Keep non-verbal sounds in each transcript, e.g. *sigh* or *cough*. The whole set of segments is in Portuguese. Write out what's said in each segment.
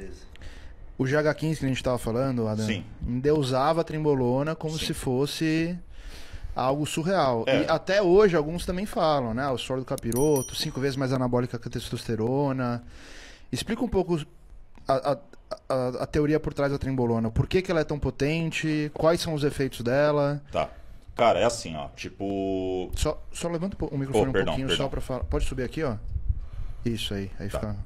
Beleza. O GH15 que a gente estava falando, Adam, Sim. endeusava a trembolona como Sim. se fosse algo surreal. É. E até hoje alguns também falam, né? O soro do capiroto, cinco vezes mais anabólica que a testosterona. Explica um pouco a, a, a, a teoria por trás da trembolona. Por que, que ela é tão potente? Quais são os efeitos dela? Tá. Cara, é assim, ó. Tipo. Só, só levanta o microfone oh, perdão, um pouquinho perdão. só pra falar. Pode subir aqui, ó. Isso aí. Aí tá. fica.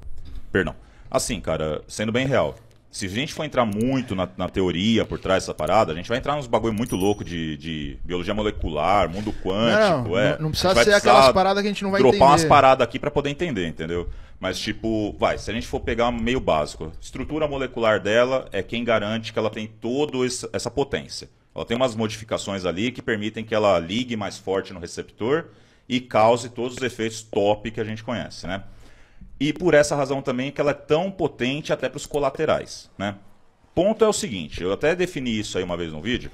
Perdão. Assim, cara, sendo bem real, se a gente for entrar muito na, na, teoria por trás dessa parada, a gente vai entrar nos bagulho muito louco de, de biologia molecular, mundo quântico. Não, é. não, precisa ser aquelas paradas que a gente não vai dropar entender. Dropar umas paradas aqui para poder entender, entendeu? Mas, tipo, vai, se a gente for pegar meio básico, estrutura molecular dela é quem garante que ela tem toda essa potência. Ela tem umas modificações ali que permitem que ela ligue mais forte no receptor e cause todos os efeitos top que a gente conhece, né? E por essa razão também que ela é tão potente até para os colaterais, né? Ponto é o seguinte, eu até defini isso aí uma vez no vídeo.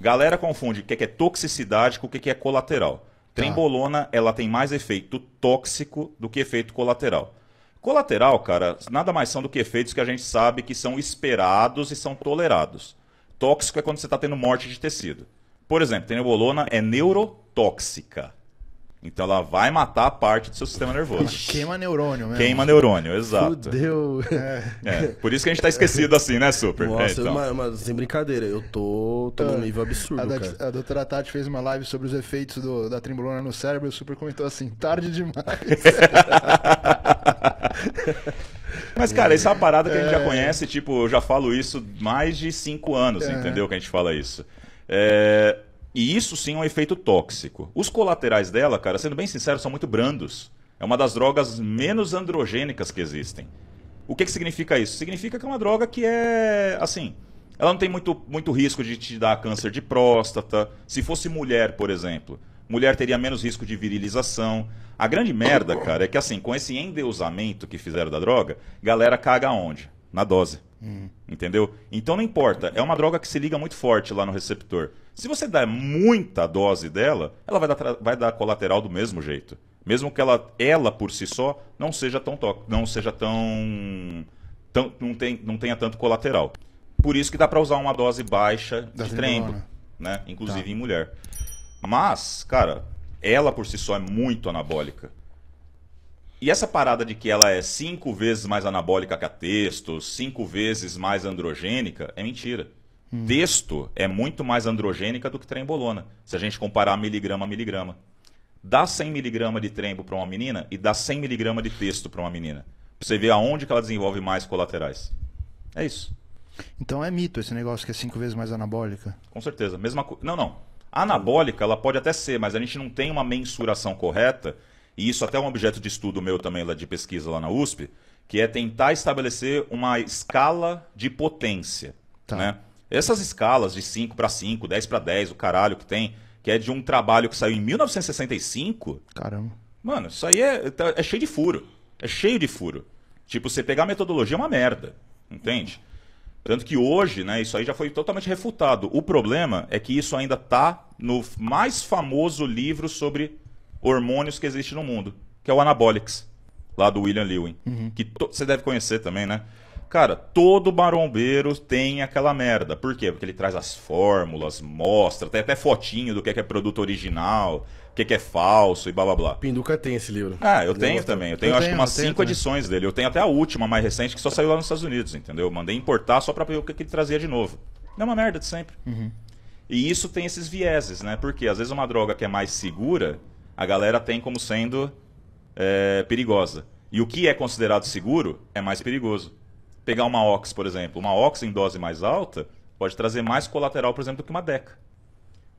Galera confunde o que é, é toxicidade com o que é, é colateral. Tá. Trembolona, ela tem mais efeito tóxico do que efeito colateral. Colateral, cara, nada mais são do que efeitos que a gente sabe que são esperados e são tolerados. Tóxico é quando você está tendo morte de tecido. Por exemplo, trembolona é neurotóxica. Então ela vai matar a parte do seu sistema nervoso. Queima neurônio né? Queima neurônio, exato. Fudeu. É. é. é. Por isso que a gente tá esquecido assim, né, Super? Nossa, é, então. mas, mas, sem brincadeira, eu tô, tô num é. nível absurdo, a, cara. A doutora Tati fez uma live sobre os efeitos do, da trembolona no cérebro e o Super comentou assim, tarde demais. *laughs* Mas, cara, isso é uma parada que a gente já é. conhece, tipo, eu já falo isso mais de cinco anos, entendeu? Que a gente fala isso. É, e isso sim é um efeito tóxico. Os colaterais dela, cara, sendo bem sincero, são muito brandos. É uma das drogas menos androgênicas que existem. O que, que significa isso? Significa que é uma droga que é assim. Ela não tem muito, muito risco de te dar câncer de próstata. Se fosse mulher, por exemplo, mulher teria menos risco de virilização. A grande merda, cara, é que assim, com esse endeusamento que fizeram da droga, galera caga onde? Na dose. Entendeu? Então não importa. É uma droga que se liga muito forte lá no receptor. Se você der muita dose dela, ela vai dar, vai dar colateral do mesmo jeito. Mesmo que ela, ela por si só não seja tão não seja tão, tão não, tem, não tenha tanto colateral. Por isso que dá para usar uma dose baixa da de trembo, né? né? Inclusive tá. em mulher. Mas, cara, ela por si só é muito anabólica. E essa parada de que ela é cinco vezes mais anabólica que a texto, cinco vezes mais androgênica, é mentira. Hum. Texto é muito mais androgênica do que trembolona, se a gente comparar miligrama a miligrama. Dá 100 miligramas de trembo para uma menina e dá 100 miligramas de texto para uma menina. Pra você ver aonde que ela desenvolve mais colaterais. É isso. Então é mito esse negócio que é cinco vezes mais anabólica? Com certeza. Mesma co... Não, não. Anabólica ela pode até ser, mas a gente não tem uma mensuração correta e isso até é um objeto de estudo meu também, lá de pesquisa lá na USP, que é tentar estabelecer uma escala de potência. Tá. Né? Essas escalas de 5 para 5, 10 para 10, o caralho que tem, que é de um trabalho que saiu em 1965. Caramba. Mano, isso aí é, tá, é cheio de furo. É cheio de furo. Tipo, você pegar a metodologia é uma merda. Entende? Tanto que hoje, né, isso aí já foi totalmente refutado. O problema é que isso ainda está no mais famoso livro sobre hormônios que existe no mundo, que é o Anabolics, lá do William Lewin, uhum. que você deve conhecer também, né? Cara, todo barombeiro tem aquela merda. Por quê? Porque ele traz as fórmulas, mostra, tem até fotinho do que é, que é produto original, o que é, que é falso e blá blá blá. Pinduca tem esse livro. Ah, eu, é tenho também. Eu tenho, eu acho que umas cinco também. edições dele. Eu tenho até a última, mais recente, que só saiu lá nos Estados Unidos, entendeu? Eu mandei importar só pra ver o que, que ele trazia de novo. É uma merda de sempre. Uhum. E isso tem esses vieses, né? Porque às vezes uma droga que é mais segura a galera tem como sendo é, perigosa. E o que é considerado seguro é mais perigoso. Pegar uma OX, por exemplo, uma OX em dose mais alta pode trazer mais colateral, por exemplo, do que uma DECA.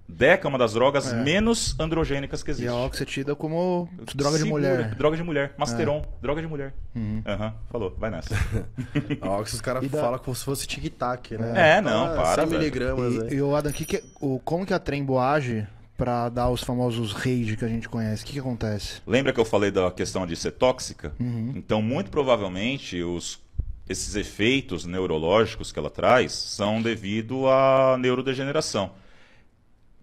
DECA é uma das drogas é. menos androgênicas que existe. E a OX é tida como droga Segura. de mulher. Droga de mulher. Masteron, é. droga de mulher. Uhum. uhum. Falou, vai nessa. *laughs* a OX os caras da... falam como se fosse tic-tac, né? É, não, ah, para. 100 miligramas. E, é. e o Adam, que que, é, o, como que a trembo age para dar os famosos rage que a gente conhece? O que, que, acontece? Lembra que eu falei da questão de ser tóxica? Uhum. Então, muito provavelmente, os, esses efeitos neurológicos que ela traz são devido à neurodegeneração.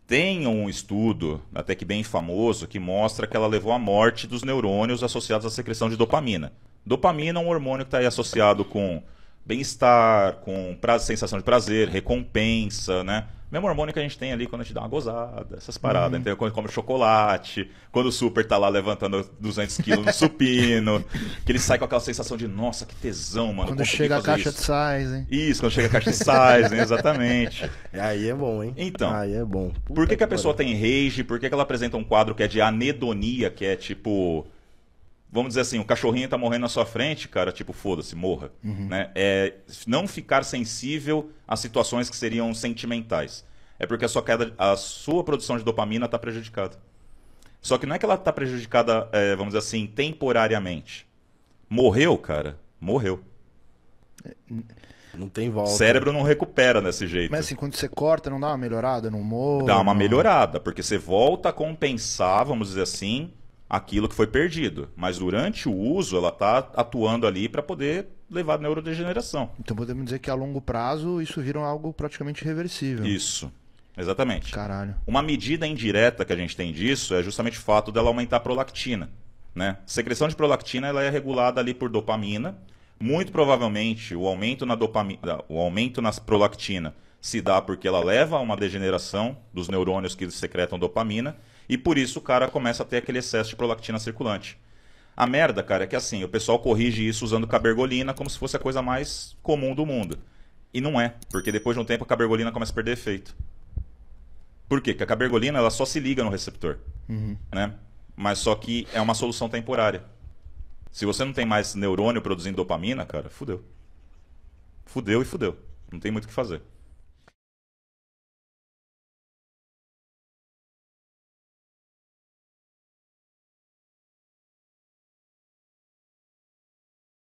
Tem um estudo, até que bem famoso, que mostra que ela levou à morte dos neurônios associados à secreção de dopamina. Dopamina é um hormônio que está associado com bem-estar, com prazo, sensação de prazer, recompensa, né? mesmo hormônio que a gente tem ali quando a gente dá uma gozada, essas paradas, uhum. entendeu? Quando come chocolate, quando o super tá lá levantando 200 quilos no supino, *laughs* que ele sai com aquela sensação de, nossa, que tesão, mano. Quando chega a caixa isso. de size, hein? Isso, quando chega a caixa de size, hein? Né? exatamente. *laughs* Aí é bom, hein? Então. Aí é bom. Puta por que, que a pessoa tem rage? Por que, que ela apresenta um quadro que é de anedonia, que é tipo vamos dizer assim, o cachorrinho tá morrendo na sua frente, cara, tipo, foda-se, morra. Uhum. Né? É não ficar sensível a situações que seriam sentimentais. É porque a sua, queda, a sua produção de dopamina está prejudicada. Só que não é que ela está prejudicada, é, vamos dizer assim, temporariamente. Morreu, cara, morreu. Não tem volta. O cérebro não recupera desse jeito. Mas assim, quando você corta, não dá uma melhorada no humor? Dá uma não... melhorada, porque você volta a compensar, vamos dizer assim, aquilo que foi perdido. Mas durante o uso, ela está atuando ali para poder levar à neurodegeneração. Então podemos dizer que a longo prazo isso vira algo praticamente reversível. Isso. Exatamente. Caralho. Uma medida indireta que a gente tem disso é justamente o fato dela aumentar a prolactina. Né? A secreção de prolactina ela é regulada ali por dopamina. Muito provavelmente o aumento na dopamina, o aumento na prolactina se dá porque ela leva a uma degeneração dos neurônios que secretam dopamina e por isso o cara começa a ter aquele excesso de prolactina circulante. A merda, cara, é que assim, o pessoal corrige isso usando cabergolina como se fosse a coisa mais comum do mundo. E não é, porque depois de um tempo a cabergolina começa a perder efeito. Por quê? Porque a cabergolina ela só se liga no receptor, uhum. né? Mas só que é uma solução temporária. Se você não tem mais neurônio produzindo dopamina, cara, fudeu. Fudeu e fudeu. Não tem muito o que fazer.